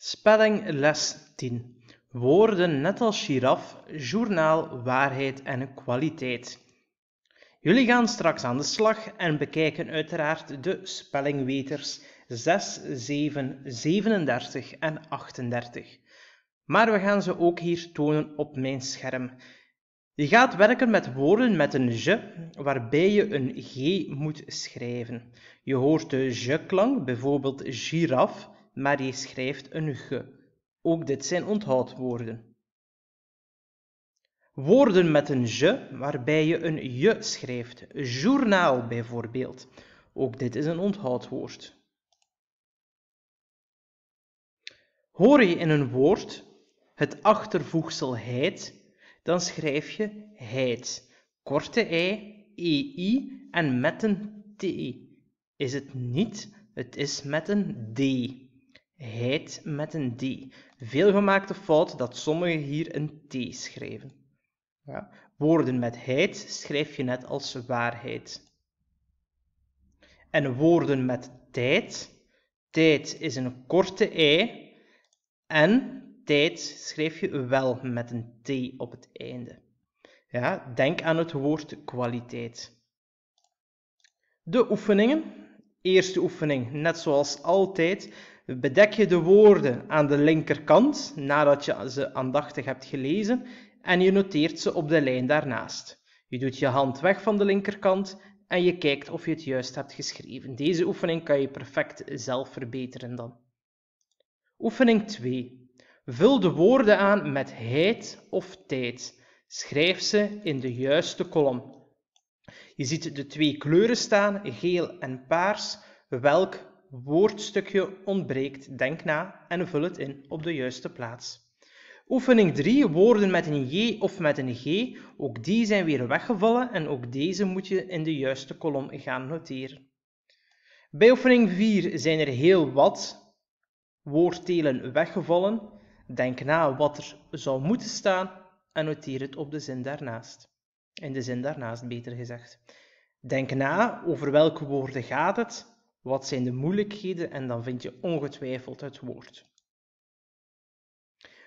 Spelling les 10. Woorden net als giraf, journaal, waarheid en kwaliteit. Jullie gaan straks aan de slag en bekijken uiteraard de spellingweters 6, 7, 37 en 38. Maar we gaan ze ook hier tonen op mijn scherm. Je gaat werken met woorden met een je, waarbij je een g moet schrijven. Je hoort de je-klank, bijvoorbeeld giraf, maar je schrijft een ge. Ook dit zijn onthoudwoorden. Woorden met een je, waarbij je een je schrijft. Journaal bijvoorbeeld. Ook dit is een onthoudwoord. Hoor je in een woord het achtervoegsel heid, dan schrijf je heid. Korte ei, ei en met een t. Is het niet, het is met een d. Heet met een D. Veelgemaakte fout dat sommigen hier een T schrijven. Ja. Woorden met heet schrijf je net als waarheid. En woorden met tijd. Tijd is een korte e En tijd schrijf je wel met een T op het einde. Ja, denk aan het woord kwaliteit. De oefeningen. Eerste oefening, net zoals altijd, bedek je de woorden aan de linkerkant nadat je ze aandachtig hebt gelezen en je noteert ze op de lijn daarnaast. Je doet je hand weg van de linkerkant en je kijkt of je het juist hebt geschreven. Deze oefening kan je perfect zelf verbeteren dan. Oefening 2. Vul de woorden aan met heid of tijd. Schrijf ze in de juiste kolom. Je ziet de twee kleuren staan, geel en paars. Welk woordstukje ontbreekt, denk na en vul het in op de juiste plaats. Oefening 3, woorden met een J of met een G, ook die zijn weer weggevallen en ook deze moet je in de juiste kolom gaan noteren. Bij oefening 4 zijn er heel wat woordtelen weggevallen. Denk na wat er zou moeten staan en noteer het op de zin daarnaast. In de zin daarnaast, beter gezegd. Denk na over welke woorden gaat het wat zijn de moeilijkheden? En dan vind je ongetwijfeld het woord.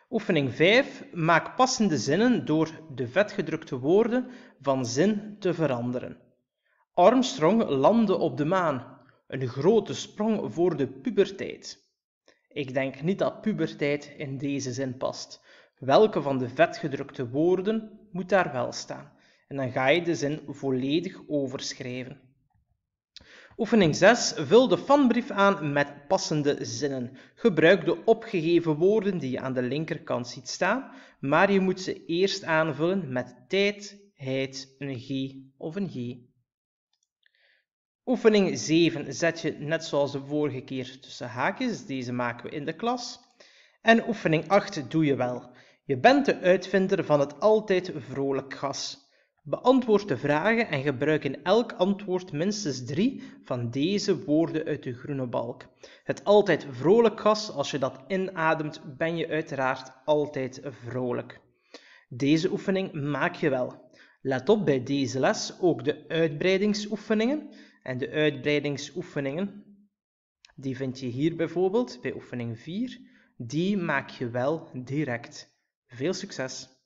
Oefening 5. Maak passende zinnen door de vetgedrukte woorden van zin te veranderen. Armstrong landde op de maan. Een grote sprong voor de puberteit. Ik denk niet dat puberteit in deze zin past. Welke van de vetgedrukte woorden moet daar wel staan? En dan ga je de zin volledig overschrijven. Oefening 6. Vul de fanbrief aan met passende zinnen. Gebruik de opgegeven woorden die je aan de linkerkant ziet staan, maar je moet ze eerst aanvullen met tijd, heid, een g of een g. Oefening 7. Zet je net zoals de vorige keer tussen haakjes. Deze maken we in de klas. En oefening 8 doe je wel. Je bent de uitvinder van het altijd vrolijk gas. Beantwoord de vragen en gebruik in elk antwoord minstens drie van deze woorden uit de groene balk. Het altijd vrolijk gas, als je dat inademt, ben je uiteraard altijd vrolijk. Deze oefening maak je wel. Let op bij deze les ook de uitbreidingsoefeningen. En de uitbreidingsoefeningen, die vind je hier bijvoorbeeld bij oefening 4, die maak je wel direct. Veel succes!